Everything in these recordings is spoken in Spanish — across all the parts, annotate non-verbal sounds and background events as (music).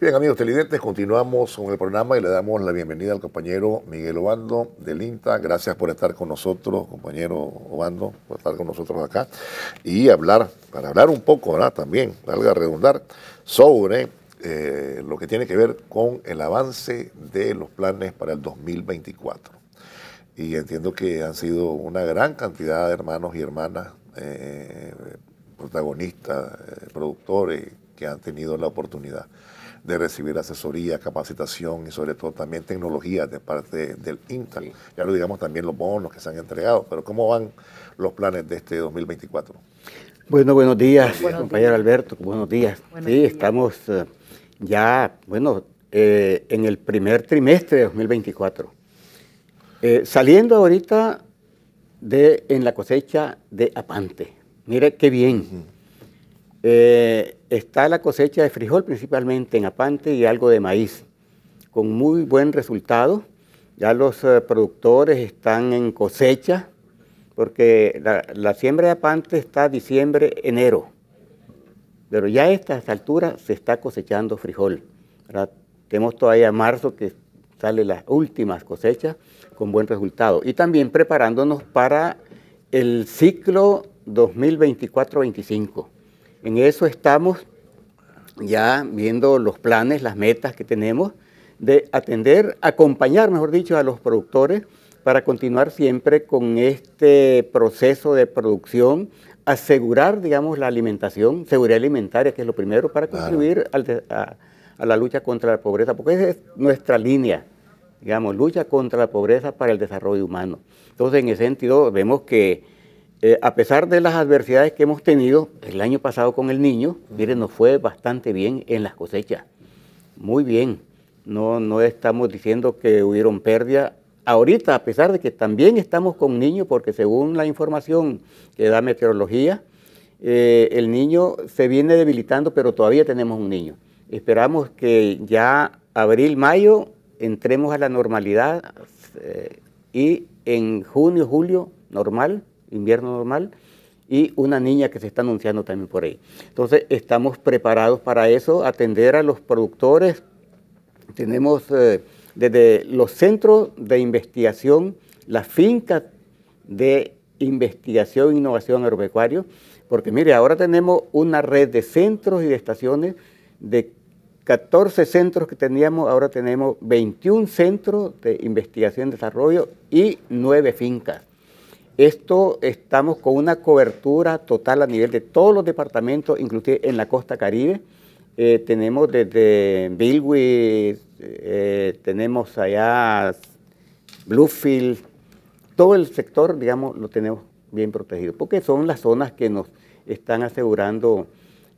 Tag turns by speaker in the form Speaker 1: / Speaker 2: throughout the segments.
Speaker 1: Bien, amigos televidentes, continuamos con el programa y le damos la bienvenida al compañero Miguel Obando del INTA. Gracias por estar con nosotros, compañero Obando, por estar con nosotros acá y hablar, para hablar un poco, también, También, a redundar, sobre eh, lo que tiene que ver con el avance de los planes para el 2024. Y entiendo que han sido una gran cantidad de hermanos y hermanas, eh, protagonistas, eh, productores, que han tenido la oportunidad de recibir asesoría, capacitación y sobre todo también tecnología de parte del Intal. Ya lo digamos también los bonos que se han entregado, pero ¿cómo van los planes de este 2024? Bueno, buenos días, compañero Alberto, buenos días. sí, estamos eh, ya, bueno, eh, en el primer trimestre de 2024. Eh, saliendo ahorita de en la cosecha de Apante. Mire qué bien. Eh, está la cosecha de frijol principalmente en Apante y algo de maíz, con muy buen resultado. Ya los eh, productores están en cosecha, porque la, siembra de Apante está diciembre, enero. Pero ya a esta altura se está cosechando frijol. Tenemos todavía marzo que sale las últimas cosechas con buen resultado. Y también preparándonos para el ciclo 2024-25. En eso estamos ya viendo los planes, las metas que tenemos de atender, acompañar, mejor dicho, a los productores para continuar siempre con este proceso de producción, asegurar, digamos, la alimentación, seguridad alimentaria, que es lo primero, para contribuir a, a, la lucha contra la pobreza, porque esa es nuestra línea, digamos, lucha contra la pobreza para el desarrollo humano. Entonces, en ese sentido, vemos que eh, a pesar de las adversidades que hemos tenido el año pasado con el niño, miren, nos fue bastante bien en las cosechas. Muy bien. No, no estamos diciendo que hubieron pérdida. Ahorita, a pesar de que también estamos con niño, porque según la información que da meteorología, eh, el niño se viene debilitando, pero todavía tenemos un niño. Esperamos que ya abril, mayo, entremos a la normalidad eh, y en junio, julio, normal, invierno normal, y una niña que se está anunciando también por ahí. Entonces, estamos preparados para eso, atender a los productores. Tenemos eh, desde los centros de investigación, las fincas de investigación e innovación agropecuario, porque mire, ahora tenemos una red de centros y de estaciones de 14 centros que teníamos, ahora tenemos 21 centros de investigación y desarrollo y 9 fincas. Esto estamos con una cobertura total a nivel de todos los departamentos, inclusive en la costa caribe. Eh, tenemos desde Bilwi, eh, tenemos allá Bluefield, todo el sector, digamos, lo tenemos bien protegido, porque son las zonas que nos están asegurando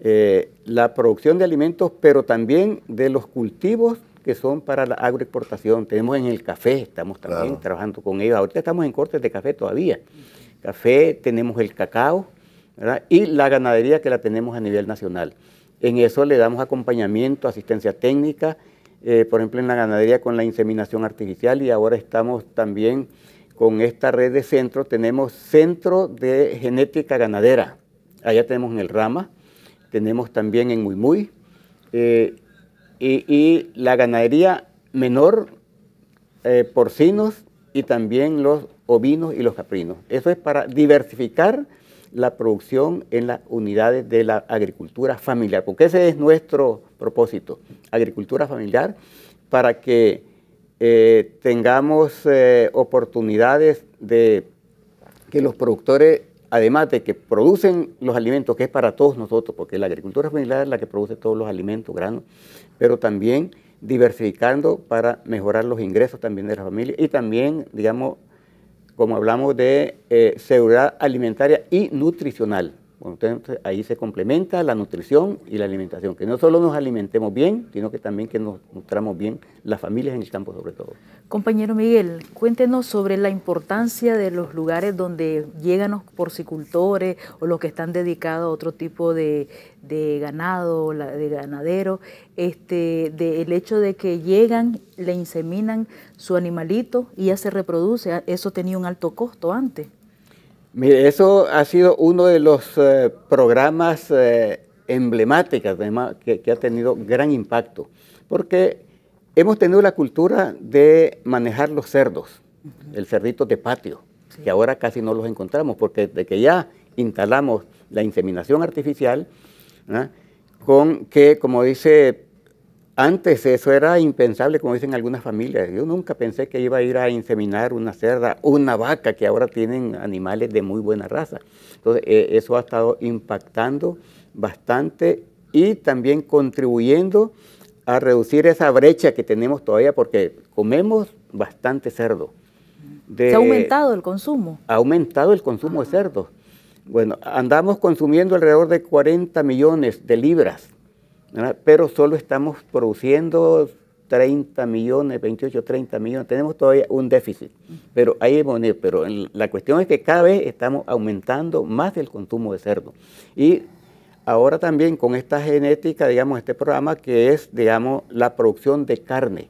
Speaker 1: eh, la producción de alimentos, pero también de los cultivos que son para la agroexportación. Tenemos en el café, estamos también trabajando con ellos. Ahorita estamos en cortes de café todavía. Café, tenemos el cacao y la ganadería que la tenemos a nivel nacional. En eso le damos acompañamiento, asistencia técnica, eh, por ejemplo en la ganadería con la inseminación artificial y ahora estamos también con esta red de centros, tenemos centro de genética ganadera, allá tenemos en el Rama, tenemos también en Muy Muy, eh, y, la ganadería menor, eh, porcinos y también los ovinos y los caprinos. Eso es para diversificar la producción en las unidades de la agricultura familiar, porque ese es nuestro propósito, agricultura familiar, para que eh, tengamos eh, oportunidades de que los productores, además de que producen los alimentos, que es para todos nosotros, porque la agricultura familiar es la que produce todos los alimentos, granos, pero también diversificando para mejorar los ingresos también de la familia y también, digamos, como hablamos de eh, seguridad alimentaria y nutricional. Entonces, ahí se complementa la nutrición y la alimentación, que no solo nos alimentemos bien, sino que también que nos nutramos bien las familias en el campo sobre todo.
Speaker 2: Compañero Miguel, cuéntenos sobre la importancia de los lugares donde llegan los porcicultores o los que están dedicados a otro tipo de, de ganado, de ganadero, este, de, el hecho de que llegan, le inseminan su animalito y ya se reproduce, ah, eso tenía un alto costo antes.
Speaker 1: Mire, eso ha sido uno de los eh, programas eh, emblemáticos que, ha tenido gran impacto, porque hemos tenido la cultura de manejar los cerdos, el cerdito de patio, que ahora casi no los encontramos, porque desde que ya instalamos la inseminación artificial, ¿ah? con que, como dice antes eso era impensable, como dicen algunas familias. Yo nunca pensé que iba a ir a inseminar una cerda, una vaca, que ahora tienen animales de muy buena raza. Entonces, eh, eso ha estado impactando bastante y también contribuyendo a reducir esa brecha que tenemos todavía, porque comemos bastante cerdo. ¿Se ha aumentado
Speaker 2: el consumo?
Speaker 1: Ha aumentado el consumo de ah. cerdo. Bueno, andamos consumiendo alrededor de 40 millones de libras pero solo estamos produciendo 30 millones, 28, 30 millones, tenemos todavía un déficit, pero ahí es pero la cuestión es que cada vez estamos aumentando más el consumo de cerdo. Y ahora también con esta genética, digamos, este programa que es, digamos, la producción de carne,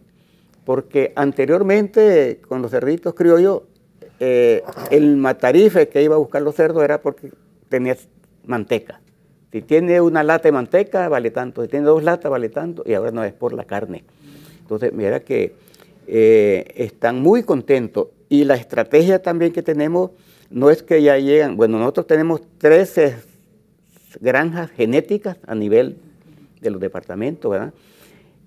Speaker 1: porque anteriormente con los cerditos criollos, eh, el matarife que iba a buscar los cerdos era porque tenía manteca. Si tiene una lata de manteca, vale tanto. Si tiene dos latas, vale tanto. Y ahora no es por la carne. Entonces, mira que eh, están muy contentos. Y la estrategia también que tenemos no es que ya llegan. Bueno, nosotros tenemos 13 granjas genéticas a nivel de los departamentos, ¿verdad?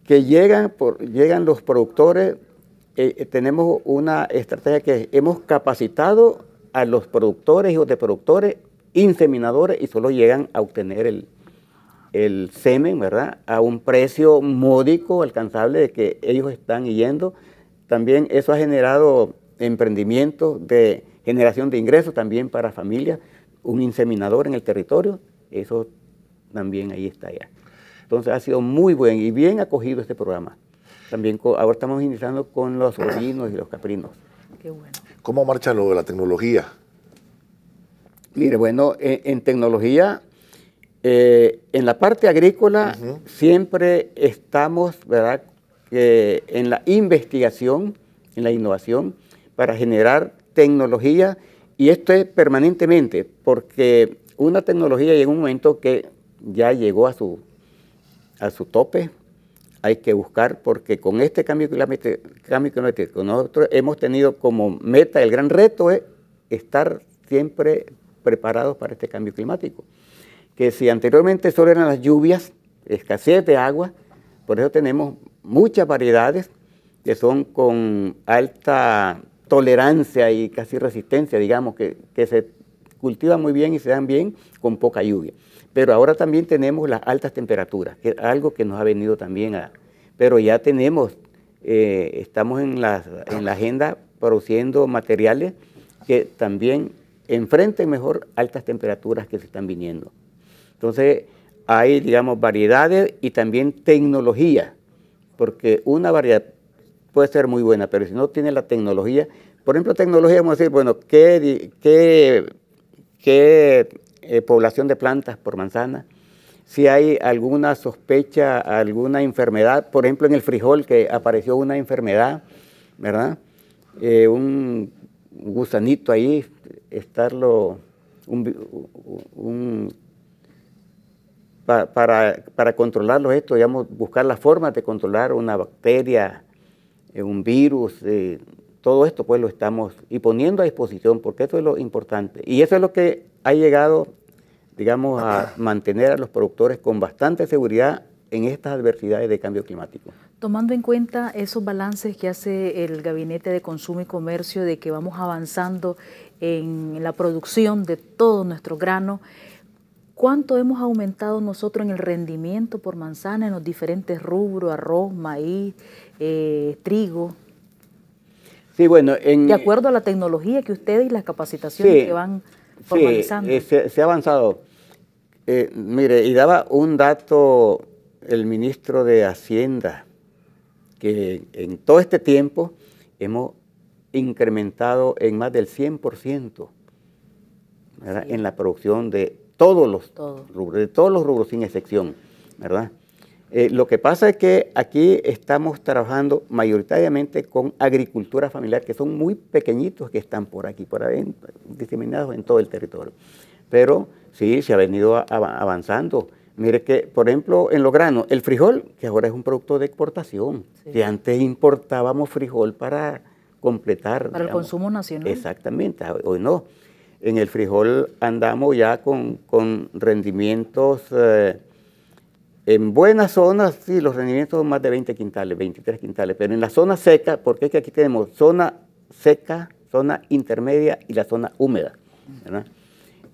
Speaker 1: Que llegan, llegan los productores. Eh, eh, tenemos una estrategia que hemos capacitado a los productores, y y/o de productores, inseminadores y solo llegan a obtener el, semen, ¿verdad? A un precio módico, alcanzable, de que ellos están yendo. También eso ha generado emprendimientos de generación de ingresos también para familias, un inseminador en el territorio, eso también ahí está ya. Entonces ha sido muy buen y bien acogido este programa. También ahora estamos iniciando con los ovinos (coughs) y los caprinos. Qué bueno. ¿Cómo marcha lo de la tecnología? Mire, bueno, en, tecnología, eh, en la parte agrícola siempre estamos, ¿verdad?, en la investigación, en la innovación, para generar tecnología, y esto es permanentemente, porque una tecnología llega un momento que ya llegó a su, a su tope, hay que buscar, porque con este cambio climático, cambio climático nosotros hemos tenido como meta, el gran reto es estar siempre preparados para este cambio climático. Que si anteriormente solo eran las lluvias, escasez de agua, por eso tenemos muchas variedades que son con alta tolerancia y casi resistencia, digamos, que, se cultivan muy bien y se dan bien con poca lluvia. Pero ahora también tenemos las altas temperaturas, que es algo que nos ha venido también a... Pero ya tenemos, eh, estamos en la, en la agenda produciendo materiales que también enfrenten mejor altas temperaturas que se están viniendo. Entonces, hay, digamos, variedades y también tecnología, porque una variedad puede ser muy buena, pero si no tiene la tecnología, por ejemplo, tecnología, vamos a decir, bueno, ¿qué, qué, qué eh, población de plantas por manzana? Si hay alguna sospecha, alguna enfermedad, por ejemplo, en el frijol que apareció una enfermedad, ¿verdad? Eh, un gusanito ahí estarlo un, para, para controlarlo esto, digamos, buscar las formas de controlar una bacteria, eh, un virus, eh, todo esto pues lo estamos y poniendo a disposición, porque eso es lo importante. Y eso es lo que ha llegado, digamos, a (clears throat) mantener a los productores con bastante seguridad en estas adversidades de cambio climático.
Speaker 2: Tomando en cuenta esos balances que hace el Gabinete de Consumo y Comercio de que vamos avanzando en la producción de todo nuestro grano. cuánto hemos aumentado nosotros en el rendimiento por manzana en los diferentes rubros, arroz, maíz, eh, trigo.
Speaker 1: Sí, bueno, de acuerdo
Speaker 2: a la tecnología que ustedes y las capacitaciones que van formalizando. Eh,
Speaker 1: sí, se, ha avanzado. Eh, mire, y daba un dato el ministro de Hacienda, que en todo este tiempo hemos incrementado en más del 100% en la producción de todos los rubros, de todos los rubros sin excepción, ¿verdad? Eh, lo que pasa es que aquí estamos trabajando mayoritariamente con agricultura familiar, que son muy pequeñitos que están por aquí, por ahí, diseminados en todo el territorio. Pero sí, se ha venido avanzando. Mire que, por ejemplo, en los granos, el frijol, que ahora es un producto de exportación, que antes importábamos frijol para completar. Para el consumo
Speaker 2: nacional. Exactamente,
Speaker 1: ah, hoy no. En el frijol andamos ya con, rendimientos eh, en buenas zonas, sí, los rendimientos son más de 20 quintales, 23 quintales, pero en la zona seca, porque es que aquí tenemos zona seca, zona intermedia y la zona húmeda.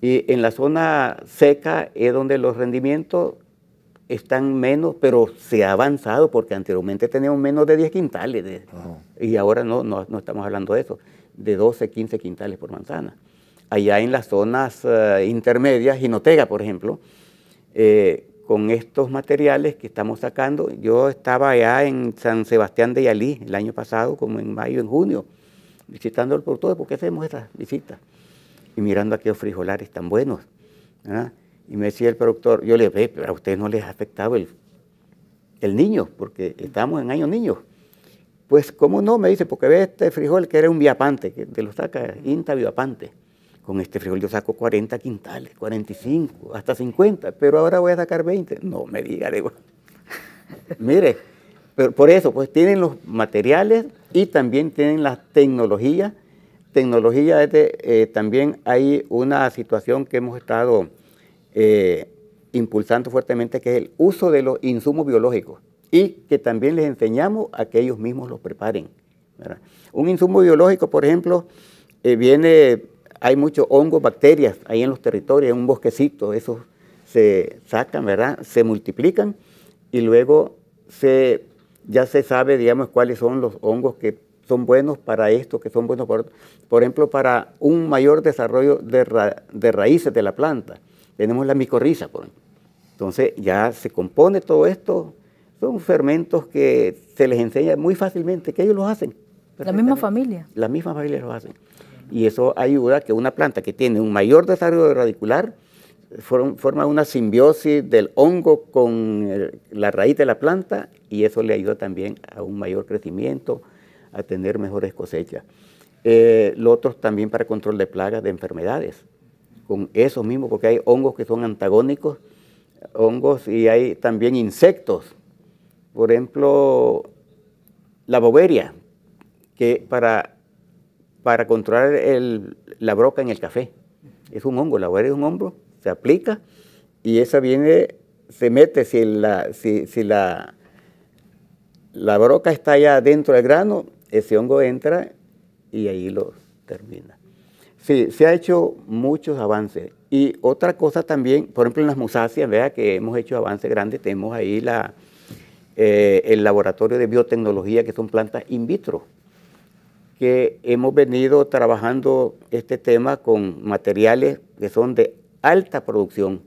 Speaker 1: Y en la zona seca es donde los rendimientos están menos, pero se ha avanzado porque anteriormente teníamos menos de 10 quintales y ahora no, no, estamos hablando de eso, de 12, 15 quintales por manzana. Allá en las zonas eh, intermedias, Ginotega, por ejemplo, eh, con estos materiales que estamos sacando, yo estaba allá en San Sebastián de Yalí el año pasado, como en mayo, en junio, visitando el productor, qué hacemos esas visitas? Y mirando aquellos frijolares tan buenos. ¿ah? Y me decía el productor, yo le ve, pero a ustedes no les ha afectado el, el niño, porque estamos en años niños. Pues, ¿cómo no? Me dice, porque ve este frijol que era un viapante, que te lo saca Inta Viapante. Con este frijol yo saco 40 quintales, 45, hasta 50, pero ahora voy a sacar 20. No me diga, digo. (laughs) Mire, pero por eso, pues tienen los materiales y también tienen las tecnologías. Tecnología, este, eh, también hay una situación que hemos estado eh, impulsando fuertemente, que es el uso de los insumos biológicos y que también les enseñamos a que ellos mismos los preparen. Un insumo biológico, por ejemplo, eh, viene, hay muchos hongos, bacterias ahí en los territorios, en un bosquecito, esos se sacan, ¿verdad? Se multiplican y luego se, ya se sabe, digamos, cuáles son los hongos que son buenos para esto, que son buenos para Por ejemplo, para un mayor desarrollo de raíces de la planta. Tenemos la micorriza, por Entonces ya se compone todo esto. Son fermentos que se les enseña muy fácilmente, que ellos los hacen. La misma familia. La misma familia los hacen. Y eso ayuda a que una planta que tiene un mayor desarrollo radicular forma una simbiosis del hongo con la raíz de la planta y eso le ayuda también a un mayor crecimiento, a tener mejores cosechas. Eh, lo otro también para control de plagas, de enfermedades con eso mismo, porque hay hongos que son antagónicos, hongos y hay también insectos. Por ejemplo, la boberia, que para, para controlar la broca en el café, es un hongo, la boberia es un hongo, se aplica y esa viene, se mete si la, si, la, la broca está ya dentro del grano, ese hongo entra y ahí lo termina. Sí, se ha hecho muchos avances. Y otra cosa también, por ejemplo, en las musáceas, vea que hemos hecho avances grandes, tenemos ahí eh, el laboratorio de biotecnología, que son plantas in vitro, que hemos venido trabajando este tema con materiales que son de alta producción.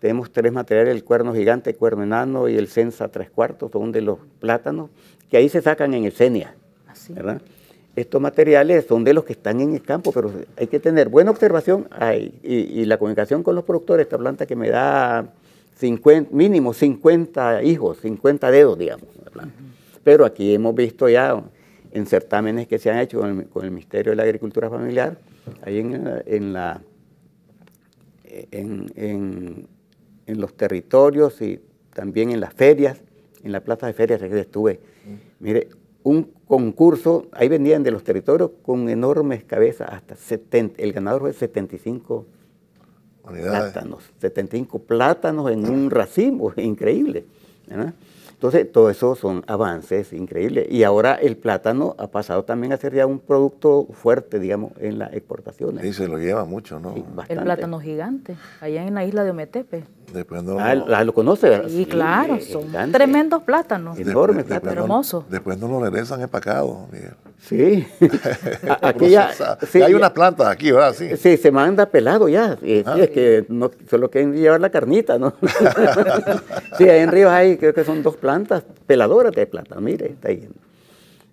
Speaker 1: tenemos tres materiales, el cuerno gigante, el cuerno enano y el sensa tres cuartos, son de los plátanos, que ahí se sacan en escenia, ah, ¿verdad? estos materiales son de los que están en el campo, pero hay que tener buena observación ahí. y, la comunicación con los productores. Esta planta que me da mínimo 50 hijos, 50 dedos, digamos. Pero aquí hemos visto ya en certámenes que se han hecho con el, Ministerio de la Agricultura Familiar, ahí en, los territorios y también en las ferias, en la plaza de ferias que estuve. Mire, un concurso, ahí venían de los territorios con enormes cabezas, hasta 70, el ganador fue 75 plátanos, 75 plátanos en un ah. racimo, (laughs) increíble. Entonces, todo eso son avances increíbles. Y ahora el plátano ha pasado también a ser ya un producto fuerte, digamos, en las exportaciones. Y se lo lleva mucho, ¿no? el plátano
Speaker 2: gigante, allá en la isla de Ometepe.
Speaker 1: Ah, ah, lo conoce. Y ah, sí, claro, eh, son
Speaker 2: tremendos plátanos.
Speaker 1: Enormes después no lo regresan empacado, Miguel. Sí. (laughs) aquí ya, hay unas plantas aquí, ¿verdad? Sí. se manda pelado ya. Ah. que solo quieren llevar la carnita, ¿no? (laughs) sí, ahí en Ríos hay, creo que son dos plantas, peladoras de plátano, mire, está ahí.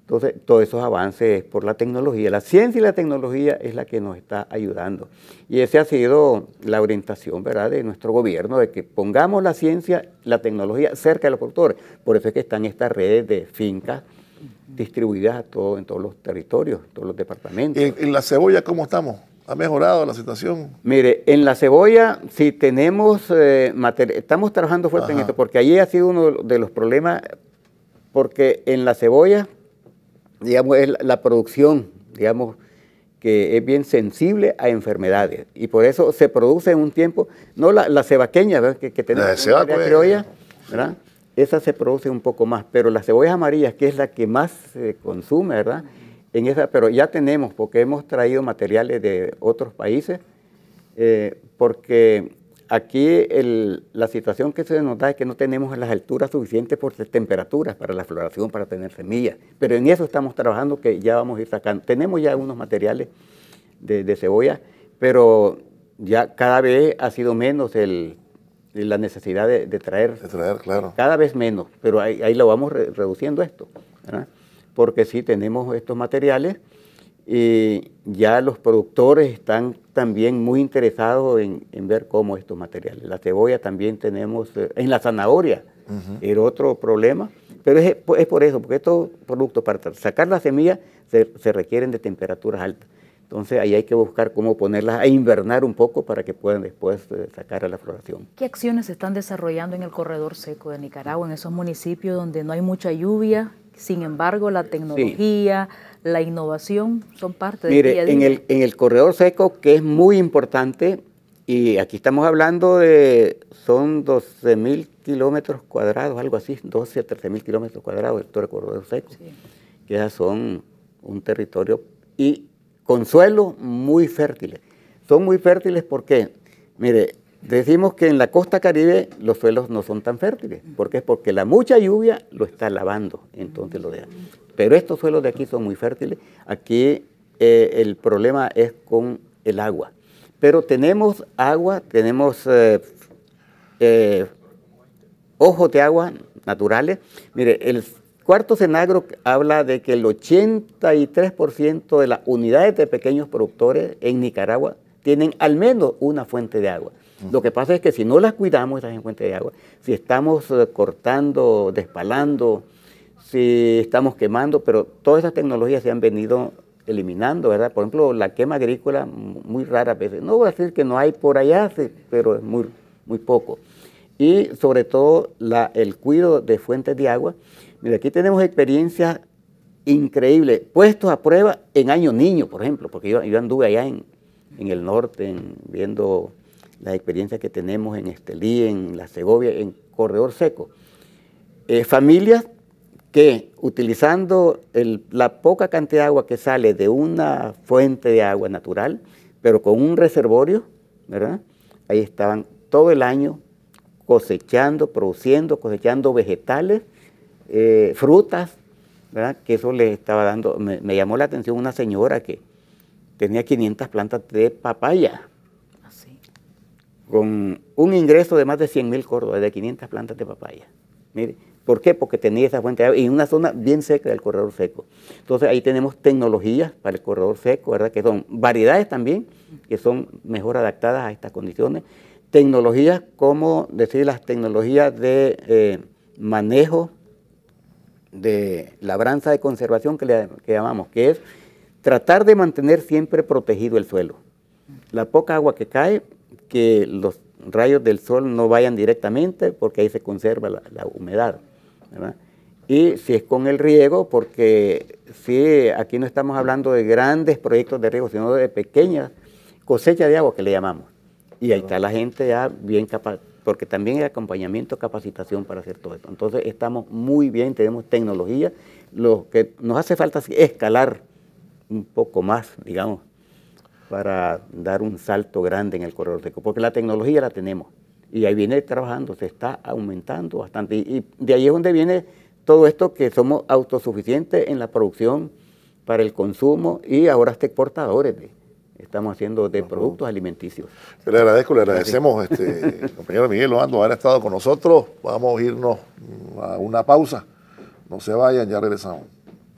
Speaker 1: Entonces, todos esos avances por la tecnología, la ciencia y la tecnología es la que nos está ayudando. Y esa ha sido la orientación, ¿verdad?, de nuestro gobierno, de que pongamos la ciencia, la tecnología cerca de los productores. Por eso es que están estas redes de fincas distribuidas todo, en todos los territorios, en todos los departamentos. ¿Y en, la cebolla cómo estamos? ¿Ha mejorado la situación? Mire, en la cebolla, si tenemos eh, material, estamos trabajando fuerte en esto, porque allí ha sido uno de los problemas, porque en la cebolla digamos, es la producción, digamos, que es bien sensible a enfermedades. Y por eso se produce en un tiempo, no la, cebaqueña, ¿verdad? Que, que tenemos la ceba, eh. ¿verdad? Esa se produce un poco más, pero las cebollas amarillas, que es la que más se consume, ¿verdad? En esa, pero ya tenemos, porque hemos traído materiales de otros países, eh, porque Aquí la situación que se nos es que no tenemos las alturas suficientes por temperaturas para la floración, para tener semillas. Pero en eso estamos trabajando que ya vamos a ir sacando. Tenemos ya unos materiales de, cebolla, pero ya cada vez ha sido menos la necesidad de, traer. De traer, claro. Cada vez menos, pero ahí, lo vamos reduciendo esto. Porque sí tenemos estos materiales y ya los productores están también muy interesados en, ver cómo estos materiales. La cebolla también tenemos, eh, en la zanahoria, era otro problema, pero pues, es, por eso, porque estos productos para sacar las semillas se, requieren de temperaturas altas. Entonces ahí hay que buscar cómo ponerlas a invernar un poco para que puedan después eh, sacar a la floración.
Speaker 2: ¿Qué acciones se están desarrollando en el corredor seco de Nicaragua, en esos municipios donde no hay mucha lluvia? Sin embargo, la tecnología la innovación son parte de Mire, En, el,
Speaker 1: en el corredor seco, que es muy importante, y aquí estamos hablando de, son 12.000 mil kilómetros cuadrados, algo así, 12 a 13 mil kilómetros cuadrados el corredor seco, que ya son un territorio y con suelos muy fértiles. Son muy fértiles porque, mire, Decimos que en la costa caribe los suelos no son tan fértiles. porque es Porque la mucha lluvia lo está lavando, entonces lo deja. Pero estos suelos de aquí son muy fértiles. Aquí eh, el problema es con el agua. Pero tenemos agua, tenemos eh, eh, ojos de agua naturales. Mire, el cuarto Cenagro habla de que el 83% de las unidades de pequeños productores en Nicaragua tienen al menos una fuente de agua. Lo que pasa es que si no las cuidamos, esas fuentes de agua, si estamos eh, cortando, despalando, si estamos quemando, pero todas esas tecnologías se han venido eliminando, ¿verdad? Por ejemplo, la quema agrícola muy a veces. No voy a decir que no hay por allá, pero es muy, muy poco. Y sobre todo el cuidado de fuentes de agua. Mira, aquí tenemos experiencias increíbles, puestos a prueba en año niño, por ejemplo, porque yo anduve allá en, en el norte, viendo las experiencias que tenemos en Estelí, en La Segovia, en Corredor Seco. Eh, familias que utilizando la poca cantidad de agua que sale de una fuente de agua natural, pero con un reservorio, Ahí estaban todo el año cosechando, produciendo, cosechando vegetales, eh, frutas, Que eso les estaba dando, me llamó la atención una señora que tenía 500 plantas de papaya. Ah, Con un ingreso de más de 100 mil córdobas, de 500 plantas de papaya. ¿por qué? Porque tenía esa fuente de agua y una zona bien seca del corredor seco. Entonces ahí tenemos tecnologías para el corredor seco, ¿verdad? Que son variedades también, que son mejor adaptadas a estas condiciones. Tecnologías como, decir, las tecnologías de eh, manejo de labranza de conservación que, le, que llamamos, que es Tratar de mantener siempre protegido el suelo. La poca agua que cae, que los rayos del sol no vayan directamente porque ahí se conserva la, humedad. Y si es con el riego, porque si aquí no estamos hablando de grandes proyectos de riego, sino de pequeñas cosechas de agua que le llamamos. Y ahí está la gente ya bien capaz, porque también hay acompañamiento, capacitación para hacer todo esto. Entonces estamos muy bien, tenemos tecnología. Lo que nos hace falta es escalar un poco más, digamos, para dar un salto grande en el corredor seco, porque la tecnología la tenemos y ahí viene trabajando, se está aumentando bastante y, de ahí es donde viene todo esto que somos autosuficientes en la producción para el consumo y ahora hasta exportadores de, estamos haciendo de productos alimenticios. le agradezco, le agradecemos, este, compañero Miguel Loando, haber estado con nosotros. Vamos a irnos a una pausa. No se vayan, ya regresamos.